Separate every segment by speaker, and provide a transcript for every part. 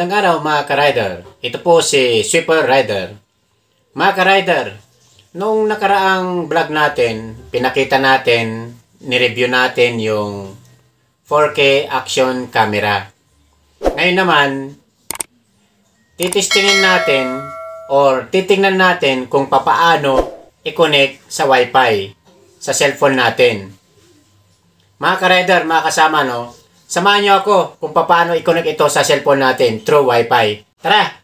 Speaker 1: Magandang araw mga ka-rider. Ito po si Sweeper Rider. Mga ka-rider, noong nakaraang vlog natin, pinakita natin, ni-review natin yung 4K action camera. Ngayon naman, titistingin natin or titingnan natin kung papaano i-connect sa Wi-Fi sa cellphone natin. Mga ka-rider, mga kasama, no? Samahan niyo ako kung paano i-connect ito sa cellphone natin through Wi-Fi. Tara!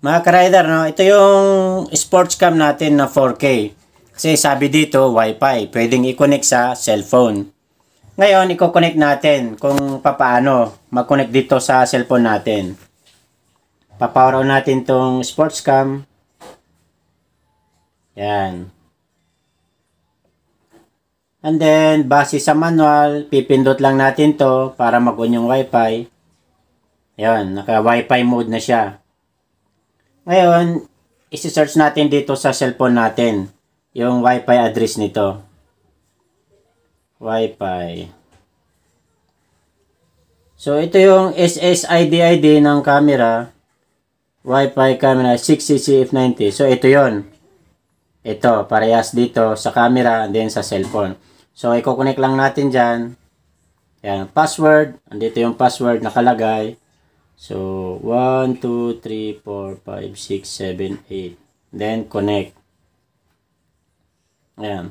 Speaker 1: Mga ka-rider, no? ito yung sports cam natin na 4K. Kasi sabi dito, Wi-Fi. Pwedeng i-connect sa cellphone. Ngayon, i-connect natin kung paano mag-connect dito sa cellphone natin. Papower on natin tong sports cam. Yan. And then, base sa manual, pipindot lang natin to para mag-on yung wifi. Ayan, naka-wifi mode na siya. Ngayon, isi-search natin dito sa cellphone natin yung wifi address nito. Wifi. So, ito yung SSID ng camera. Wifi camera 6CCF90. So, ito yon Ito, parehas dito sa camera and then sa cellphone. So, i-connect lang natin dyan. Yan, password. Andito yung password nakalagay. So, 1, 2, 3, 4, 5, 6, 7, 8. Then, connect. Ayan.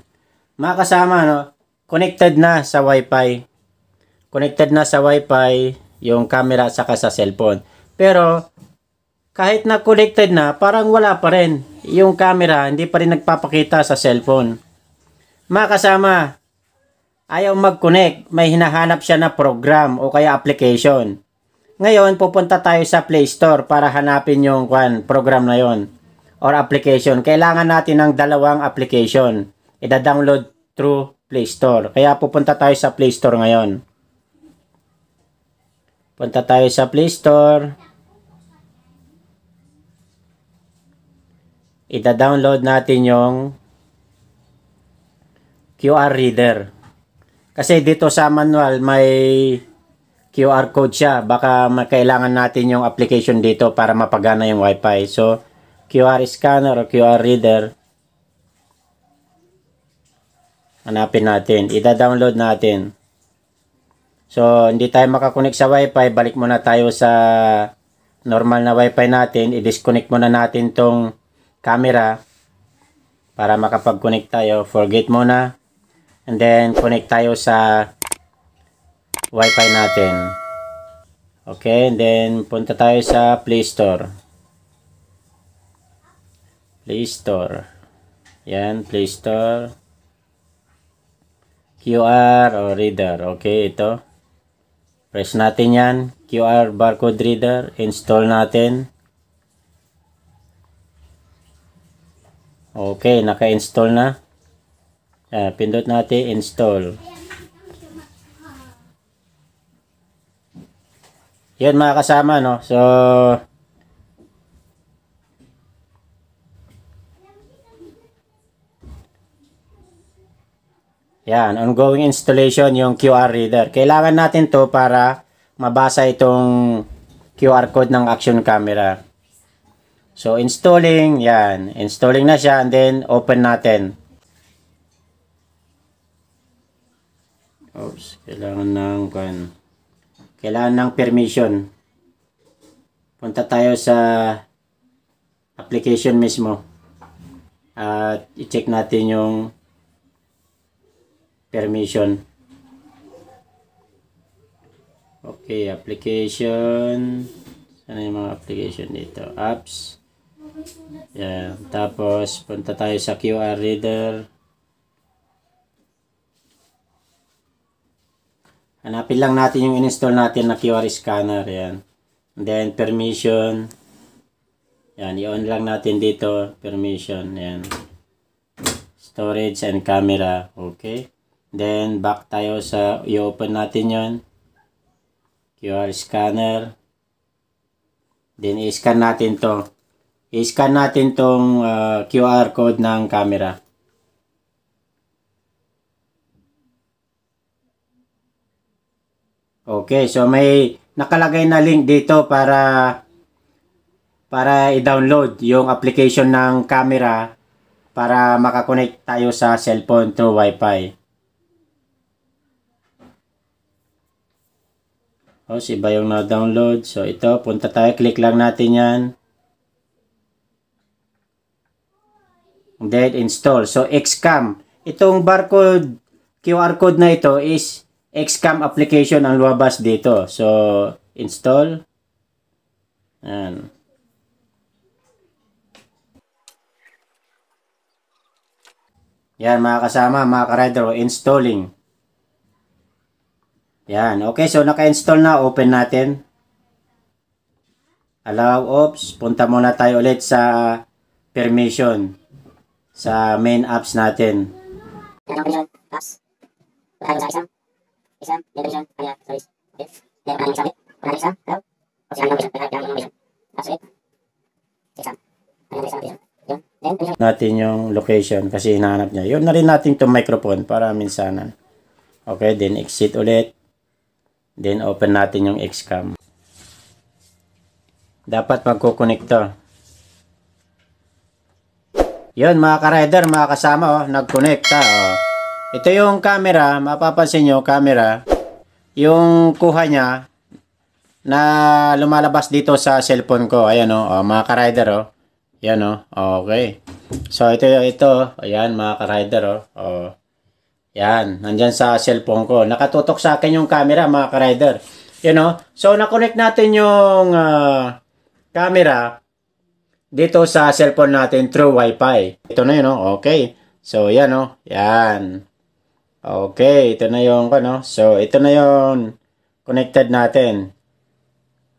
Speaker 1: Mga no? Connected na sa Wi-Fi. Connected na sa Wi-Fi yung camera at saka sa cellphone. Pero, kahit na connected na, parang wala pa rin. Yung camera, hindi pa rin nagpapakita sa cellphone. Mga Ayaw mag-connect, may hinahanap siya na program o kaya application. Ngayon, pupunta tayo sa Play Store para hanapin yung kwan, program na yon or application. Kailangan natin ng dalawang application. Ida-download through Play Store. Kaya pupunta tayo sa Play Store ngayon. Punta tayo sa Play Store. Ida-download natin yung QR Reader. Kasi dito sa manual may QR code siya. Baka kailangan natin yung application dito para mapagana yung Wi-Fi. So, QR scanner o QR reader. Hanapin natin. Ida-download natin. So, hindi tayo makakunik sa Wi-Fi. Balik muna tayo sa normal na Wi-Fi natin. I-disconnect muna natin tong camera para makapag-connect tayo. Forget muna. And then, connect tayo sa Wi-Fi natin. Okay, and then, punta tayo sa Play Store. Play Store. Yan, Play Store. QR o reader. Okay, ito. Press natin yan. QR barcode reader. Install natin. Okay, naka-install na. Uh, pindot natin install. Yan mga kasama no. So Yan, ongoing installation yung QR reader. Kailangan natin to para mabasa itong QR code ng action camera. So installing, yan. Installing na siya and then open natin. Oops, kailangan ng kan. Kailangan ng permission. Punta tayo sa application mismo. At i-check natin yung permission. Okay, application. Ano yung mga application dito? Apps. Yan. Tapos, punta tayo sa QR reader. Hanapin lang natin yung in-install natin na QR scanner. Yan. And then, permission. Yan, i-on lang natin dito. Permission. Yan. Storage and camera. Okay. Then, back tayo sa, i-open natin yon QR scanner. Then, i-scan natin to. I-scan natin tong uh, ah, QR code ng camera. Okay, so may nakalagay na link dito para para i-download yung application ng camera para makakonect tayo sa cellphone through wifi. O, oh, si ba yung na-download? So, ito, punta tayo. Click lang natin yan. And then, install. So, Xcam. Itong barcode, QR code na ito is Xcam application ang luwabas dito. So, install. Ayan. Yan mga kasama, mga ka-rider, oh, installing. Yan. Okay, so naka-install na. Open natin. Allow ops. Punta muna tayo ulit sa permission sa main apps natin. Permission. Apps. Punta sa isang. Isang, division, kaya, sorry. Okay. Meron ka ng isang bit. Wala isa, daw. O sila ng vision. Kailangan ng vision. That's it. Isang. Ano na isang natin yung location kasi hinahanap niya. Yun na rin natin itong microphone para minsanan. Okay, then exit ulit. Then open natin yung Xcam. Dapat magkukonekto. Yun mga ka-rider, mga kasama, oh, nagkonekta. Ah, oh. Ito yung camera, mapapansin nyo, camera, yung kuha niya na lumalabas dito sa cellphone ko. Ayan o, oh. oh, mga ka-rider o. Oh. Ayan o, oh, okay. So, ito, ito, ayan mga ka-rider o. Oh. oh. Yan, nandyan sa cellphone ko. Nakatutok sa akin yung camera mga ka-rider. Ayan o. Oh. So, nakonect natin yung uh, camera dito sa cellphone natin through Wi-Fi. Ito na yun o, oh. okay. So, ayan o, oh. Ayan. Okay, ito na yung ano. So, ito na yung connected natin.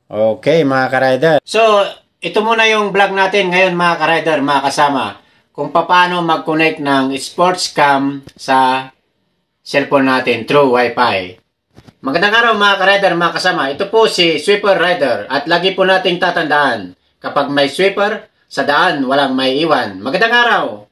Speaker 1: Okay, mga ka-rider. So, ito muna yung vlog natin ngayon mga ka-rider, mga kasama. Kung paano mag-connect ng sports cam sa cellphone natin through Wi-Fi. Magandang araw mga ka-rider, mga kasama. Ito po si Sweeper Rider at lagi po nating tatandaan, kapag may sweeper, sa daan walang may iwan. Magandang araw!